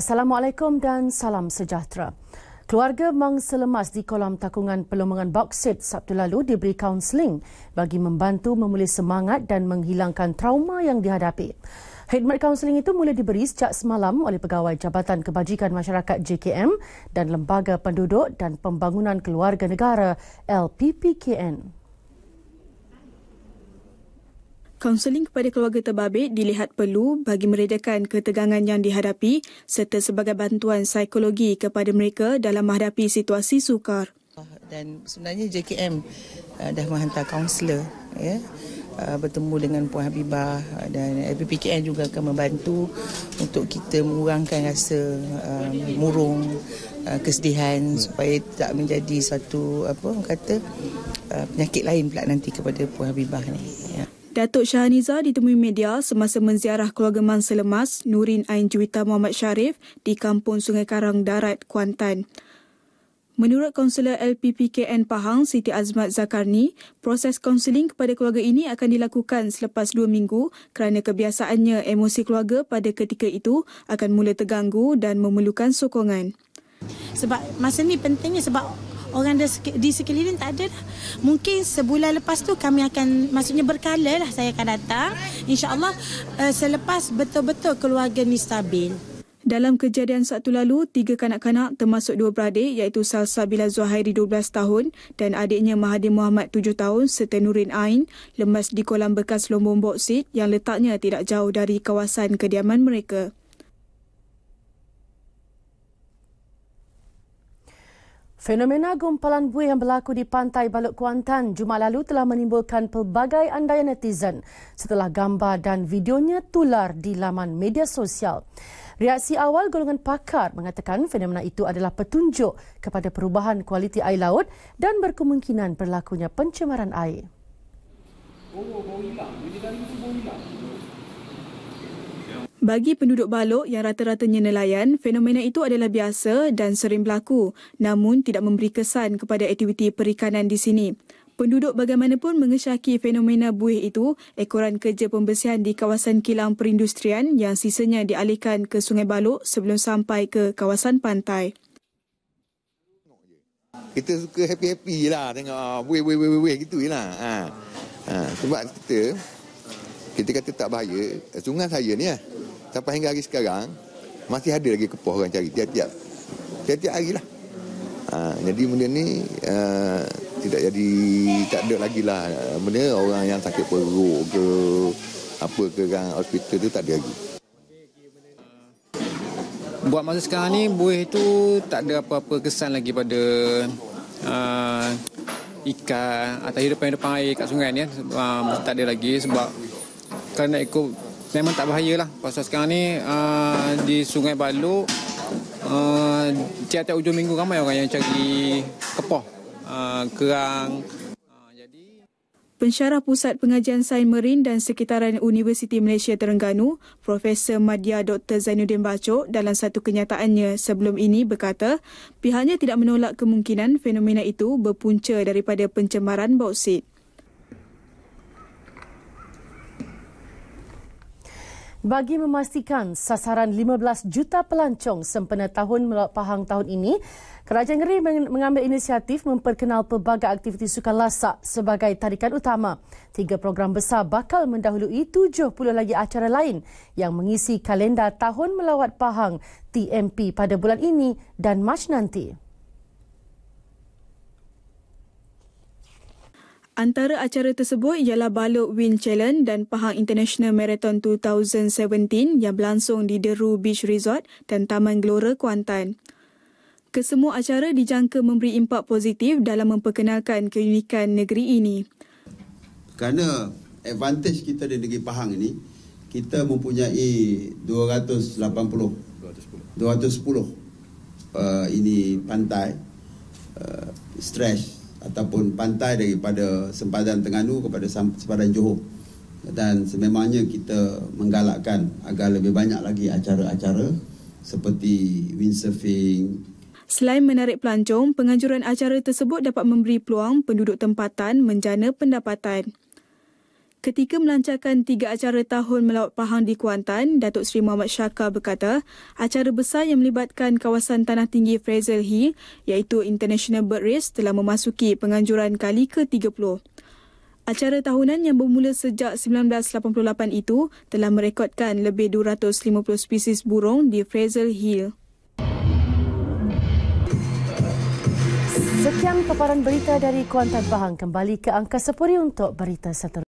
Assalamualaikum dan salam sejahtera. Keluarga mangsa lemas di kolam takungan pelombongan bauksit Sabtu lalu diberi kaunseling bagi membantu memulih semangat dan menghilangkan trauma yang dihadapi. Hidmat kaunseling itu mula diberi sejak semalam oleh Pegawai Jabatan Kebajikan Masyarakat JKM dan Lembaga Penduduk dan Pembangunan Keluarga Negara LPPKN. Kaunseling kepada keluarga terbabit dilihat perlu bagi meredakan ketegangan yang dihadapi serta sebagai bantuan psikologi kepada mereka dalam menghadapi situasi sukar. Dan sebenarnya JKM uh, dah menghantar kaunselor ya, uh, bertemu dengan Puan Habibah uh, dan FBPKN juga akan membantu untuk kita mengurangkan rasa um, murung, kesedihan hmm. supaya tak menjadi satu apa kata penyakit lain pula nanti kepada Puan Habibah ni. Ya. Datuk Shahaniza ditemui media semasa menziarah keluarga mangsa lemas Nurin Ain Juwita Muhammad Sharif di Kampung Sungai Karang Darat, Kuantan. Menurut Konselor LPPKN Pahang, Siti Azmat Zakarni, proses konseling kepada keluarga ini akan dilakukan selepas dua minggu kerana kebiasaannya emosi keluarga pada ketika itu akan mula terganggu dan memerlukan sokongan. Sebab masa ni pentingnya sebab orang di, sekeliling tak ada dah. Mungkin sebulan lepas tu kami akan maksudnya berkala lah saya akan datang Insyaallah eh, selepas betul-betul keluarga ni stabil. Dalam kejadian satu lalu, tiga kanak-kanak termasuk dua beradik iaitu Salsabila Zuhairi 12 tahun dan adiknya Mahathir Muhammad 7 tahun serta Nurin Ain lemas di kolam bekas lombong boksit yang letaknya tidak jauh dari kawasan kediaman mereka. Fenomena gumpalan buih yang berlaku di pantai Balut Kuantan Jumat lalu telah menimbulkan pelbagai andaian netizen setelah gambar dan videonya tular di laman media sosial. Reaksi awal golongan pakar mengatakan fenomena itu adalah petunjuk kepada perubahan kualiti air laut dan berkemungkinan berlakunya pencemaran air. Oh, oh, oh, hilang. Dia hilang. Bagi penduduk Balok yang rata-ratanya nelayan, fenomena itu adalah biasa dan sering berlaku namun tidak memberi kesan kepada aktiviti perikanan di sini. Penduduk bagaimanapun mengesyaki fenomena buih itu, ekoran kerja pembersihan di kawasan kilang perindustrian yang sisanya dialihkan ke Sungai Balok sebelum sampai ke kawasan pantai. Kita suka happy-happy lah tengok ah, buih buih buih gitu je lah. Ha. Ha. Sebab kita, kita kata tak bahaya, sungai saya ni lah. Ya sampai hingga hari sekarang masih ada lagi kepuh orang cari tiap-tiap tiap-tiap hari lah ha, jadi benda ni uh, tidak jadi tak ada lagi lah benda orang yang sakit perut ke apa ke kan hospital tu tak ada lagi buat masa sekarang ni buih tu tak ada apa-apa kesan lagi pada uh, ikan atau hidup yang hidupan air kat sungai ni uh, tak ada lagi sebab kerana ikut memang tak bahaya lah. Pasal sekarang ni uh, di Sungai Baluk, uh, ah, tiap-tiap hujung minggu ramai orang yang cari kepoh, uh, kerang. Pensyarah Pusat Pengajian Sains Merin dan Sekitaran Universiti Malaysia Terengganu, Profesor Madya Dr. Zainuddin Bacok dalam satu kenyataannya sebelum ini berkata, pihaknya tidak menolak kemungkinan fenomena itu berpunca daripada pencemaran bauksit. Bagi memastikan sasaran 15 juta pelancong sempena tahun Melawat Pahang tahun ini, Kerajaan Negeri mengambil inisiatif memperkenal pelbagai aktiviti sukan lasak sebagai tarikan utama. Tiga program besar bakal mendahului 70 lagi acara lain yang mengisi kalendar Tahun Melawat Pahang TMP pada bulan ini dan Mac nanti. Antara acara tersebut ialah Balok Wind Challenge dan Pahang International Marathon 2017 yang berlangsung di Deru Beach Resort dan Taman Gelora Kuantan. Kesemua acara dijangka memberi impak positif dalam memperkenalkan keunikan negeri ini. Kerana advantage kita di negeri Pahang ini, kita mempunyai 280 210, 210 uh, ini pantai uh, stretch ataupun pantai daripada sempadan Terengganu kepada sempadan Johor dan sememangnya kita menggalakkan agar lebih banyak lagi acara-acara seperti windsurfing Selain menarik pelancong, penganjuran acara tersebut dapat memberi peluang penduduk tempatan menjana pendapatan. Ketika melancarkan tiga acara tahun Melaut Pahang di Kuantan, Datuk Seri Muhammad Syaka berkata, acara besar yang melibatkan kawasan tanah tinggi Fraser Hill iaitu International Bird Race telah memasuki penganjuran kali ke-30. Acara tahunan yang bermula sejak 1988 itu telah merekodkan lebih 250 spesies burung di Fraser Hill. Sekian paparan berita dari Kuantan Pahang kembali ke angka sepuri untuk berita seterusnya.